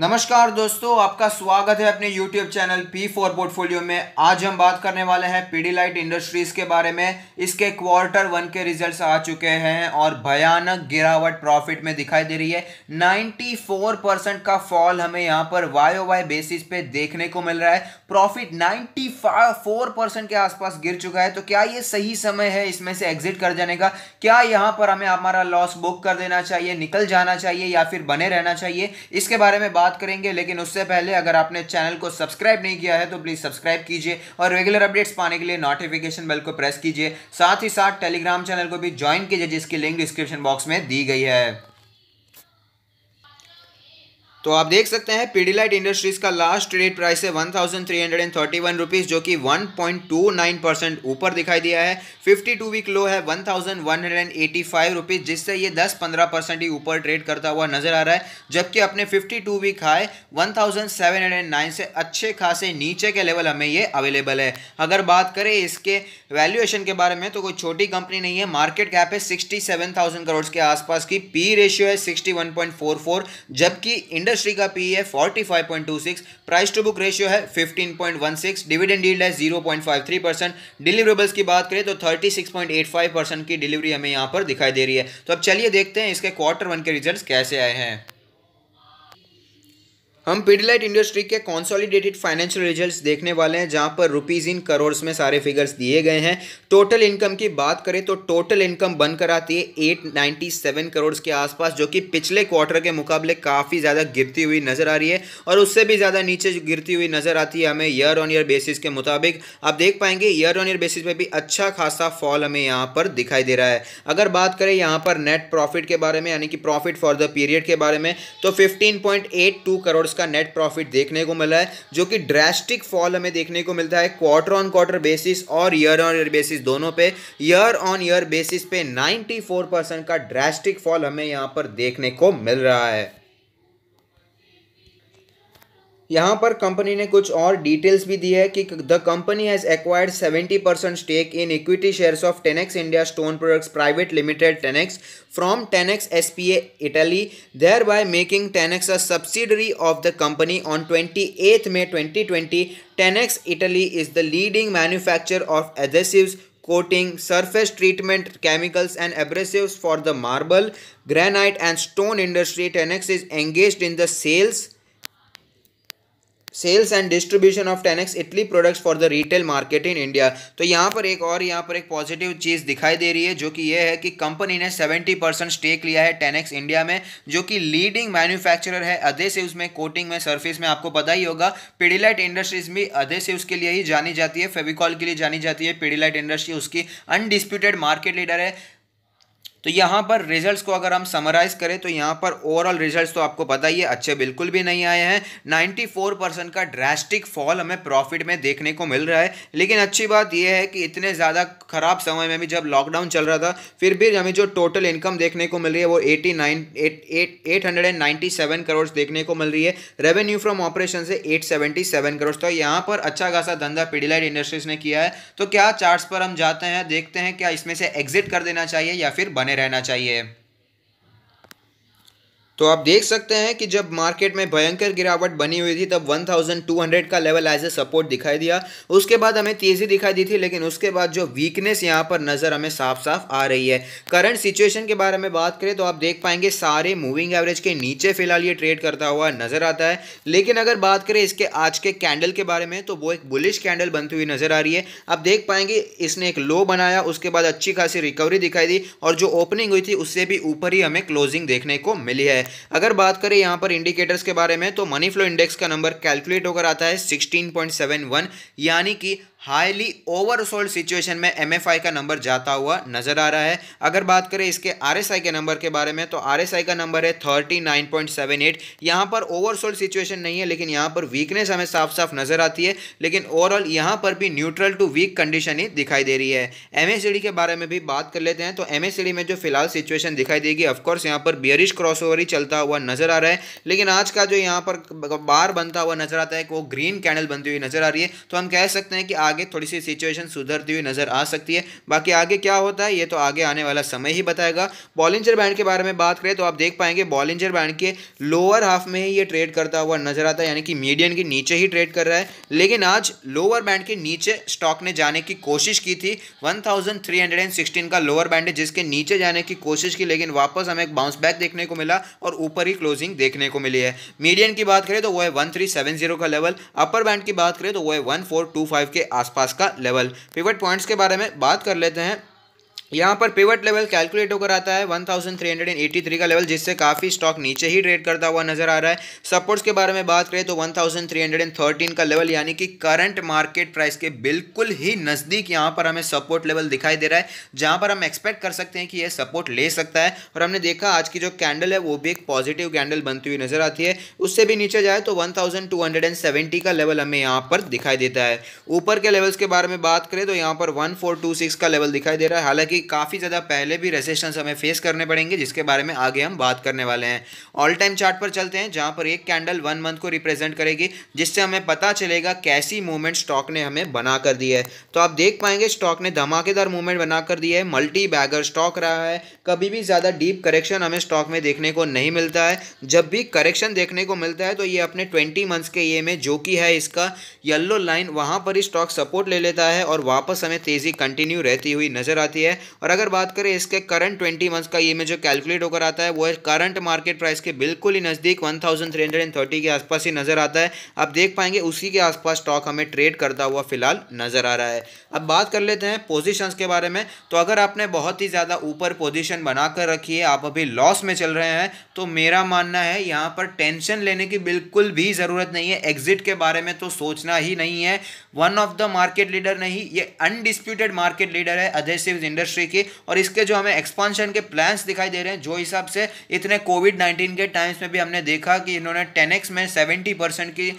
नमस्कार दोस्तों आपका स्वागत है अपने YouTube चैनल P4 पोर्टफोलियो में आज हम बात करने वाले हैं पीडी लाइट इंडस्ट्रीज के बारे में इसके क्वार्टर वन के रिजल्ट्स आ चुके हैं और भयानक गिरावट प्रॉफिट में दिखाई दे रही है 94 परसेंट का फॉल हमें यहां पर वाई वाई बेसिस पे देखने को मिल रहा है प्रॉफिट 94 परसेंट के आसपास गिर चुका है तो क्या ये सही समय है इसमें से एग्जिट कर जाने का क्या यहाँ पर हमें हमारा लॉस बुक कर देना चाहिए निकल जाना चाहिए या फिर बने रहना चाहिए इसके बारे में बात बात करेंगे लेकिन उससे पहले अगर आपने चैनल को सब्सक्राइब नहीं किया है तो प्लीज़ सब्सक्राइब कीजिए और रेगुलर अपडेट्स पाने के लिए नोटिफिकेशन बेल को प्रेस कीजिए साथ ही साथ टेलीग्राम चैनल को भी ज्वाइन कीजिए जिसकी लिंक डिस्क्रिप्शन बॉक्स में दी गई है तो आप देख सकते हैं पीडीलाइट इंडस्ट्रीज़ का लास्ट ट्रेड प्राइस है वन थाउजेंड थ्री जो कि 1.29 परसेंट ऊपर दिखाई दिया है 52 वीक लो है वन थाउजेंड जिससे ये 10-15 परसेंट ही ऊपर ट्रेड करता हुआ नजर आ रहा है जबकि अपने 52 वीक हाई वन से अच्छे खासे नीचे के लेवल हमें ये अवेलेबल है अगर बात करें इसके वैल्यूएशन के बारे में तो कोई छोटी कंपनी नहीं है मार्केट कैप है सिक्सटी करोड़ के आसपास की पी रेशियो है सिक्सटी जबकि इंडस्ट्री का पी e है six price to book ratio है 15.16 डिविडेंड डील है 0.53 परसेंट डिलीवरेबल्स की बात करें तो 36.85 परसेंट की डिलीवरी हमें यहाँ पर दिखाई दे रही है तो अब चलिए देखते हैं इसके क्वार्टर वन के रिजल्ट कैसे आए हैं हम पिडलाइट इंडस्ट्री के कॉन्सोलिडेटेड फाइनेंशियल रिजल्ट्स देखने वाले हैं जहां पर रुपीज़ इन करोड़्स में सारे फिगर्स दिए गए हैं टोटल इनकम की बात करें तो टोटल इनकम बनकर आती है 897 करोड़ के आसपास जो कि पिछले क्वार्टर के मुकाबले काफ़ी ज़्यादा गिरती हुई नज़र आ रही है और उससे भी ज़्यादा नीचे गिरती हुई नज़र आती है हमें ईयर ऑन ईयर बेसिस के मुताबिक आप देख पाएंगे ईयर ऑन ईयर बेसिस पर भी अच्छा खासा फॉल हमें यहाँ पर दिखाई दे रहा है अगर बात करें यहाँ पर नेट प्रॉफिट के बारे में यानी कि प्रॉफिट फॉर द पीरियड के बारे में तो फिफ्टीन करोड़ उसका नेट प्रॉफिट देखने को मिला है जो कि ड्रेस्टिक फॉल हमें देखने को मिलता है क्वार्टर ऑन क्वार्टर बेसिस और ईयर ऑन ईयर बेसिस दोनों पे ईयर ऑन ईयर बेसिस पे 94 परसेंट का ड्रेस्टिक फॉल हमें यहाँ पर देखने को मिल रहा है यहाँ पर कंपनी ने कुछ और डिटेल्स भी दी है कि the company has acquired 70 percent stake in equity shares of Tenax India stone products private limited Tenax from Tenax S P A Italy thereby making Tenax a subsidiary of the company on twenty eighth May twenty twenty Tenax Italy is the leading manufacture of adhesives coating surface treatment chemicals and abrasives for the marble granite and stone industry Tenax is engage in the sales sales and distribution of Tenax Italy products for the retail market in India तो यहाँ पर एक और यहाँ पर एक positive चीज़ दिखाई दे रही है जो कि ये है कि कंपनी ने 70 परसेंट स्टेक लिया है टेनेक्स इंडिया में जो कि लीडिंग मैन्युफैक्चरर है अधेसिव्स में कोटिंग में सर्फिस में आपको पता ही होगा पिडीलाइट इंडस्ट्रीज भी अधेसिव्स के लिए ही जानी जाती है फेविकॉल के लिए जानी जाती है पिडीलाइट इंडस्ट्री उसकी अनडिस्प्यूटेड मार्केट लीडर है तो यहाँ पर रिजल्ट्स को अगर हम समराइज करें तो यहाँ पर ओवरऑल रिजल्ट्स तो आपको पता ही है अच्छे बिल्कुल भी नहीं आए हैं 94 परसेंट का ड्रास्टिक फॉल हमें प्रॉफिट में देखने को मिल रहा है लेकिन अच्छी बात यह है कि इतने ज़्यादा खराब समय में भी जब लॉकडाउन चल रहा था फिर भी हमें जो टोटल इनकम देखने को मिल रही है वो eighty nine eight eight eight hundred and ninety seven crore देखने को मिल रही है रेवेन्यू फ्रॉम ऑपरेशन से एट सेवेंटी सेवन करोड़ तो यहाँ पर अच्छा खासा धंधा पीडीलाइट इंडस्ट्रीज ने किया है तो क्या चार्ट पर हम जाते हैं देखते हैं क्या इसमें से एग्जिट कर देना चाहिए या फिर बने बने रहना चाहिए तो आप देख सकते हैं कि जब मार्केट में भयंकर गिरावट बनी हुई थी तब 1200 का लेवल एज ए सपोर्ट दिखाई दिया उसके बाद हमें तेज़ी दिखाई दी थी लेकिन उसके बाद जो वीकनेस यहाँ पर नज़र हमें साफ साफ आ रही है करंट सिचुएशन के बारे में बात करें तो आप देख पाएंगे सारे मूविंग एवरेज के नीचे फिलहाल ये ट्रेड करता हुआ नज़र आता है लेकिन अगर बात करें इसके आज के कैंडल के बारे में तो वो एक बुलिश कैंडल बनती हुई नज़र आ रही है आप देख पाएंगे इसने एक लो बनाया उसके बाद अच्छी खासी रिकवरी दिखाई दी और जो ओपनिंग हुई थी उससे भी ऊपर ही हमें क्लोजिंग देखने को मिली है अगर बात करें यहाँ पर इंडिकेटर्स के बारे में तो मनी फ्लो इंडेक्स का नंबर कैलकुलेट होकर आता है 16.71 यानी कि हाईली ओवरसोल्ड सिचुएशन में एमएफआई का नंबर जाता हुआ नजर आ रहा है अगर बात करें इसके आरएसआई के नंबर के बारे में तो आरएसआई का नंबर है 39.78 यहाँ पर ओवरसोल्ड सिचुएशन नहीं है लेकिन यहाँ पर वीकनेस हमें साफ साफ नजर आती है लेकिन ओवरऑल यहाँ पर भी न्यूट्रल टू वीक कंडीशन ही दिखाई दे रही है एम के बारे में भी बात कर लेते हैं तो एम में जो फिलहाल सिचुएशन दिखाई देगी ऑफकोर्स यहाँ पर बियरिश क्रॉस ही चलता हुआ नजर आ रहा है लेकिन आज का जो यहाँ पर बार बनता हुआ नजर आता है वो ग्रीन कैंडल बनती हुई नजर आ रही है तो हम कह सकते हैं कि आगे थोड़ी सी सिचुएशन सुधरती हुई नजर आ सकती है बाकी आगे क्या होता है ये तो आगे आने वाला समय ही बताएगा बॉलिंजर बैंड के बारे में बात करें तो आप देख पाएंगे बॉलिंजर बैंड के लोअर हाफ में ही ये ट्रेड करता हुआ नजर आता है यानी कि मीडियन के नीचे ही ट्रेड कर रहा है लेकिन आज लोअर बैंड के नीचे स्टॉक ने जाने की कोशिश की थी वन का लोअर बैंड है जिसके नीचे जाने की कोशिश की लेकिन वापस हमें एक बाउंस बैक देखने को मिला और ऊपर ही क्लोजिंग देखने को मिली है मीडियन की बात करें तो वो है वन थ्री सेवन जीरो का लेवल अपर बैंड की बात करें तो वो है वन फोर टू फाइव के आसपास का लेवल पिवट पॉइंट्स के बारे में बात कर लेते हैं यहाँ पर पेवट लेवल कैलकुलेट होकर आता है 1383 का लेवल जिससे काफ़ी स्टॉक नीचे ही ट्रेड करता हुआ नजर आ रहा है सपोर्ट्स के बारे में बात करें तो 1313 का लेवल यानी कि करंट मार्केट प्राइस के बिल्कुल ही नज़दीक यहाँ पर हमें सपोर्ट लेवल दिखाई दे रहा है जहाँ पर हम एक्सपेक्ट कर सकते हैं कि यह सपोर्ट ले सकता है और हमने देखा आज की जो कैंडल है वो भी एक पॉजिटिव कैंडल बनती हुई नजर आती है उससे भी नीचे जाए तो वन का लेवल हमें यहाँ पर दिखाई देता है ऊपर के लेवल्स के बारे में बात करें तो यहाँ पर वन का लेवल दिखाई दे रहा है हालांकि कि काफ़ी ज़्यादा पहले भी रेजिस्टेंस हमें फेस करने पड़ेंगे जिसके बारे में आगे हम बात करने वाले हैं ऑल टाइम चार्ट पर चलते हैं जहाँ पर एक कैंडल वन मंथ को रिप्रेजेंट करेगी जिससे हमें पता चलेगा कैसी मूवमेंट स्टॉक ने हमें बना कर दी है तो आप देख पाएंगे स्टॉक ने धमाकेदार मूवमेंट बना कर दी है मल्टी बैगर स्टॉक रहा है कभी भी ज़्यादा डीप करेक्शन हमें स्टॉक में देखने को नहीं मिलता है जब भी करेक्शन देखने को मिलता है तो ये अपने ट्वेंटी मंथ्स के ये में जो कि है इसका येल्लो लाइन वहाँ पर ही स्टॉक सपोर्ट ले लेता है और वापस हमें तेज़ी कंटिन्यू रहती हुई नज़र आती है और अगर बात करें इसके करंट ट्वेंटी मंथ्स का ये में जो कैलकुलेट होकर आता है वो है करंट मार्केट प्राइस के बिल्कुल ही नज़दीक one thousand three hundred and thirty के आसपास ही नज़र आता है आप देख पाएंगे उसी के आसपास स्टॉक हमें ट्रेड करता हुआ फिलहाल नज़र आ रहा है अब बात कर लेते हैं पोजिशंस के बारे में तो अगर आपने बहुत ही ज़्यादा ऊपर पोजिशन बनाकर रखी है आप अभी लॉस में चल रहे हैं तो मेरा मानना है यहाँ पर टेंशन लेने की बिल्कुल भी ज़रूरत नहीं है एग्जिट के बारे में तो सोचना ही नहीं है one of the market leader नहीं ये अनडिस्प्यूटेड मार्केट लीडर है अधेसिव इंडस्ट्री इंडस्ट्री की और इसके जो हमें एक्सपांशन के प्लान्स दिखाई दे रहे हैं जो हिसाब से इतने कोविड नाइन्टीन के टाइम्स में भी हमने देखा कि इन्होंने टेन में सेवेंटी की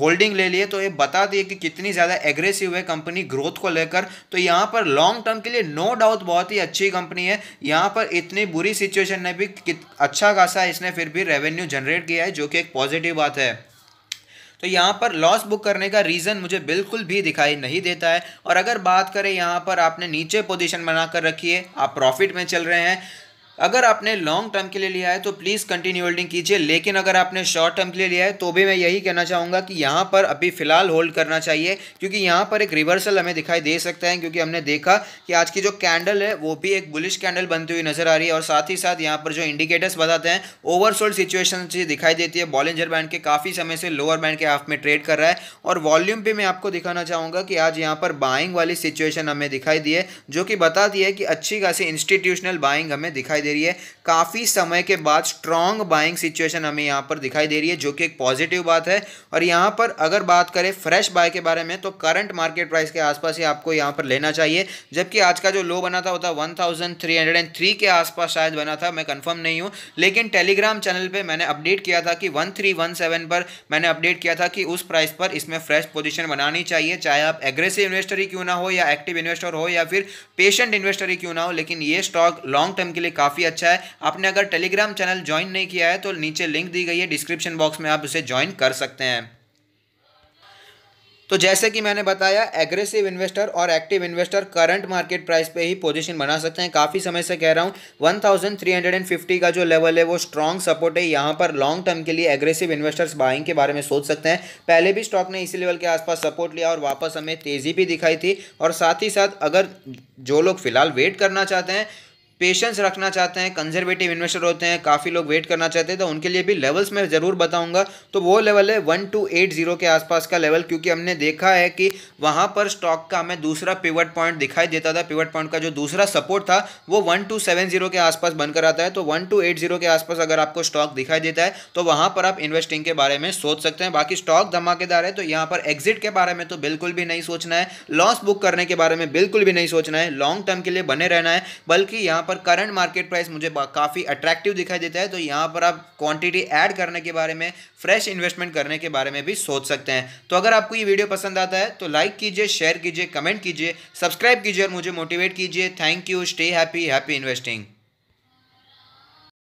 होल्डिंग ले ली तो ये बता दिए कि कितनी ज़्यादा एग्रेसिव है कंपनी ग्रोथ को लेकर तो यहाँ पर लॉन्ग टर्म के लिए नो डाउट बहुत ही अच्छी कंपनी है यहाँ पर इतनी बुरी सिचुएशन ने भी अच्छा खासा इसने फिर भी रेवेन्यू जनरेट किया है जो कि एक पॉजिटिव बात है तो यहाँ पर लॉस बुक करने का रीज़न मुझे बिल्कुल भी दिखाई नहीं देता है और अगर बात करें यहाँ पर आपने नीचे पोजिशन कर रखी है आप प्रॉफिट में चल रहे हैं अगर आपने लॉन्ग टर्म के लिए लिया है तो प्लीज़ कंटिन्यू होल्डिंग कीजिए लेकिन अगर आपने शॉर्ट टर्म के लिए लिया है तो भी मैं यही कहना चाहूँगा कि यहाँ पर अभी फ़िलहाल होल्ड करना चाहिए क्योंकि यहाँ पर एक रिवर्सल हमें दिखाई दे सकता है क्योंकि हमने देखा कि आज की जो कैंडल है वो भी एक बुलिश कैंडल बनती हुई नज़र आ रही है और साथ ही साथ यहाँ पर जो इंडिकेटर्स बताते हैं ओवरसोल्ड सिचुएशन दिखाई देती है बॉलेंजर बैंड के काफ़ी समय से लोअर बैंड के हाफ में ट्रेड कर रहा है और वॉल्यूम भी मैं आपको दिखाना चाहूँगा कि आज यहाँ पर बाइंग वाली सिचुएशन हमें दिखाई दी है जो कि बताती है कि अच्छी खासी इंस्टीट्यूशनल बाइंग हमें दिखाई दे रही है काफ़ी समय के बाद स्ट्रॉन्ग बाइंग सिचुएशन हमें यहाँ पर दिखाई दे रही है जो कि एक पॉजिटिव बात है और यहाँ पर अगर बात करें फ्रेश बाय के बारे में तो करंट मार्केट प्राइस के आसपास ही आपको यहाँ पर लेना चाहिए जबकि आज का जो लो बना था वो था वन के आसपास शायद बना था मैं कन्फर्म नहीं हूँ लेकिन टेलीग्राम चैनल पर मैंने अपडेट किया था कि वन पर मैंने अपडेट किया था कि उस प्राइस पर इसमें फ्रेश पोजिशन बनानी चाहिए चाहे आप एग्रेसिव इन्वेस्टर ही क्यों ना हो या एक्टिव इन्वेस्टर हो या फिर पेशेंट इन्वेस्टर ही क्यों ना हो लेकिन ये स्टॉक लॉन्ग टर्म के लिए काफ़ी काफ़ी अच्छा है आपने अगर टेलीग्राम चैनल ज्वाइन नहीं किया है तो नीचे लिंक दी गई है डिस्क्रिप्शन बॉक्स में आप उसे ज्वाइन कर सकते हैं तो जैसे कि मैंने बताया एग्रेसिव इन्वेस्टर और active investor current market price पे ही पोजीशन बना सकते हैं काफ़ी समय से कह रहा हूँ 1350 का जो लेवल है वो स्ट्रांग सपोर्ट है यहाँ पर लॉन्ग टर्म के लिए एग्रेसिव इन्वेस्टर्स बाइंग के बारे में सोच सकते हैं पहले भी स्टॉक ने इसी लेवल के आसपास सपोर्ट लिया और वापस हमें तेज़ी भी दिखाई थी और साथ ही साथ अगर जो लोग फिलहाल वेट करना चाहते हैं पेशेंस रखना चाहते हैं कंजर्वेटिव इन्वेस्टर होते हैं काफ़ी लोग वेट करना चाहते हैं तो उनके लिए भी लेवल्स मैं ज़रूर बताऊंगा तो वो लेवल है वन टू एट जीरो के आसपास का लेवल क्योंकि हमने देखा है कि वहाँ पर स्टॉक का हमें दूसरा पिवट पॉइंट दिखाई देता था पिवट पॉइंट का जो दूसरा सपोर्ट था वो वन टू सेवन जीरो के आसपास बनकर आता है तो वन टू एट जीरो के आसपास अगर आपको स्टॉक दिखाई देता है तो वहाँ पर आप इन्वेस्टिंग के बारे में सोच सकते हैं बाकी स्टॉक धमाकेदार है तो यहाँ पर एग्जिट के बारे में तो बिल्कुल भी नहीं सोचना है लॉस बुक करने के बारे में बिल्कुल भी नहीं सोचना है लॉन्ग टर्म के लिए बने रहना है बल्कि यहाँ पर करंट मार्केट प्राइस मुझे काफ़ी अट्रैक्टिव दिखाई देता है तो यहाँ पर आप क्वांटिटी ऐड करने के बारे में फ्रेश इन्वेस्टमेंट करने के बारे में भी सोच सकते हैं तो अगर आपको ये वीडियो पसंद आता है तो लाइक कीजिए शेयर कीजिए कमेंट कीजिए सब्सक्राइब कीजिए और मुझे मोटिवेट कीजिए thank you stay happy happy investing